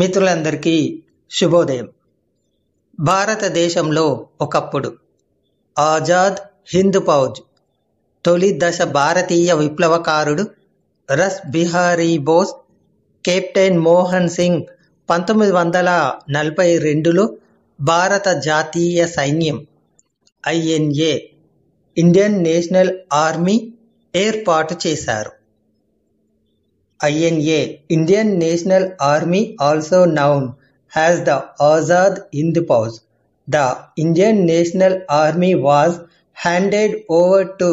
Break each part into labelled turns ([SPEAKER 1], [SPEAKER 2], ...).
[SPEAKER 1] మిత్రులందరికీ శుభోదయం భారతదేశంలో ఒకప్పుడు ఆజాద్ హింద్ ఫౌజ్ తొలి దశ భారతీయ విప్లవకారుడు రస్ బిహారీ బోస్ కెప్టెన్ మోహన్ సింగ్ పంతొమ్మిది వందల నలభై రెండులో భారత జాతీయ సైన్యం ఐఎన్ఏ ఇండియన్ నేషనల్ ఆర్మీ ఏర్పాటు చేశారు INA Indian National Army also known as the Azad Hind Paus. The Indian National Army was handed over to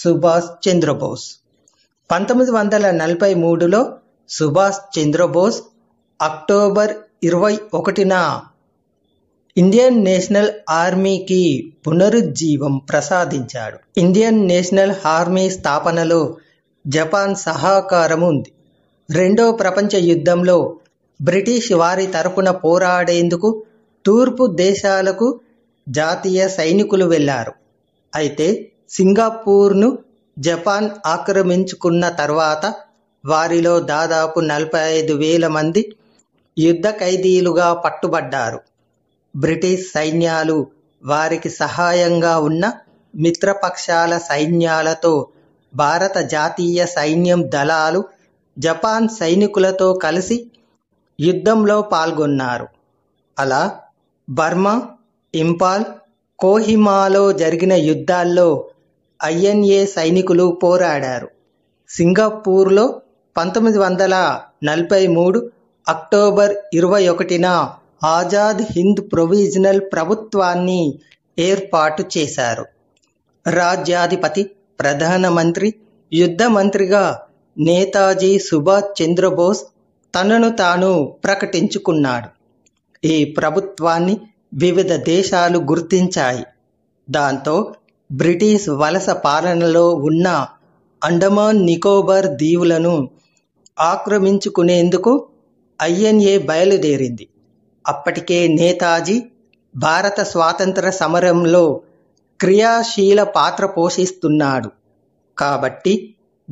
[SPEAKER 1] Subhash Chandrabose పంతొమ్మిది వందల నలభై మూడులో సుభాష్ చంద్రబోస్ అక్టోబర్ ఇరవై ఒకటిన ఇండియన్ నేషనల్ ఆర్మీకి పునరుజ్జీవం ప్రసాదించాడు ఇండియన్ నేషనల్ ఆర్మీ స్థాపనలో జపాన్ సహకారం ఉంది రెండో ప్రపంచ యుద్ధంలో బ్రిటిష్ వారి తరపున పోరాడేందుకు తూర్పు దేశాలకు జాతీయ సైనికులు వెళ్లారు అయితే సింగపూర్ను జపాన్ ఆక్రమించుకున్న తర్వాత వారిలో దాదాపు నలభై ఐదు వేల మంది యుద్ధ ఖైదీలుగా పట్టుబడ్డారు బ్రిటిష్ సైన్యాలు వారికి సహాయంగా ఉన్న మిత్రపక్షాల సైన్యాలతో భారత జాతీయ సైన్యం దళాలు జపాన్ సైనికులతో కలిసి యుద్ధంలో పాల్గొన్నారు అలా బర్మా ఇంపాల్ కోహిమాలో జరిగిన యుద్ధాల్లో ఐఎన్ఏ సైనికులు పోరాడారు సింగపూర్లో పంతొమ్మిది వందల నలభై మూడు అక్టోబర్ ఇరవై ఒకటిన ఆజాద్ హింద్ ప్రొవిజనల్ ప్రభుత్వాన్ని ఏర్పాటు చేశారు రాజ్యాధిపతి ప్రధానమంత్రి యుద్ధ మంత్రిగా నేతాజీ సుభాష్ చంద్రబోస్ తనను తాను ప్రకటించుకున్నాడు ఈ ప్రభుత్వాన్ని వివిధ దేశాలు గుర్తించాయి దాంతో బ్రిటిష్ వలస పాలనలో ఉన్న అండమాన్ నికోబార్ దీవులను ఆక్రమించుకునేందుకు ఐఎన్ఏ బయలుదేరింది అప్పటికే నేతాజీ భారత స్వాతంత్ర సమరంలో క్రియాశీల పాత్ర పోషిస్తున్నాడు కాబట్టి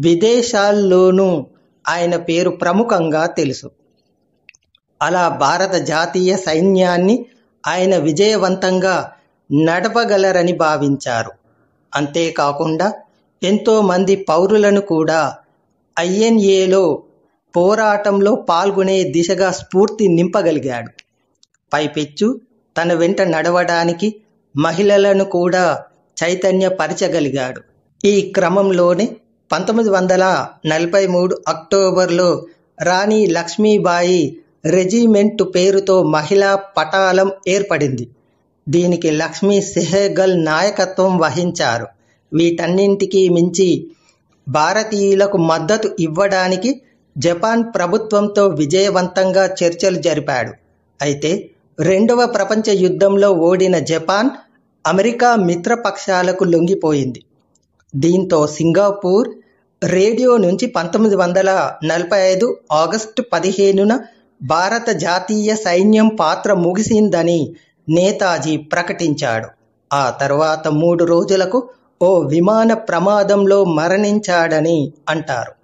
[SPEAKER 1] విదేశాల్లోనూ ఆయన పేరు ప్రముఖంగా తెలుసు అలా భారత జాతీయ సైన్యాన్ని ఆయన విజయవంతంగా నడపగలరని భావించారు అంతేకాకుండా ఎంతోమంది పౌరులను కూడా ఐఎన్ఏలో పోరాటంలో పాల్గొనే దిశగా స్ఫూర్తి నింపగలిగాడు పైపెచ్చు తన వెంట నడవడానికి మహిళలను కూడా చైతన్యపరచగలిగాడు ఈ క్రమంలోనే పంతొమ్మిది వందల నలభై మూడు అక్టోబర్లో రాణి లక్ష్మీబాయి రెజిమెంట్ పేరుతో మహిళా పటాలం ఏర్పడింది దీనికి లక్ష్మీ సెహగల్ నాయకత్వం వహించారు వీటన్నింటికి మించి భారతీయులకు మద్దతు ఇవ్వడానికి జపాన్ ప్రభుత్వంతో విజయవంతంగా చర్చలు జరిపాడు అయితే రెండవ ప్రపంచ యుద్ధంలో ఓడిన జపాన్ అమెరికా మిత్రపక్షాలకు లొంగిపోయింది దీంతో సింగపూర్ రేడియో నుంచి పంతొమ్మిది వందల నలభై ఐదు ఆగస్టు పదిహేనున భారత జాతీయ సైన్యం పాత్ర ముగిసిందని నేతాజీ ప్రకటించాడు ఆ తర్వాత మూడు రోజులకు ఓ విమాన ప్రమాదంలో మరణించాడని అంటారు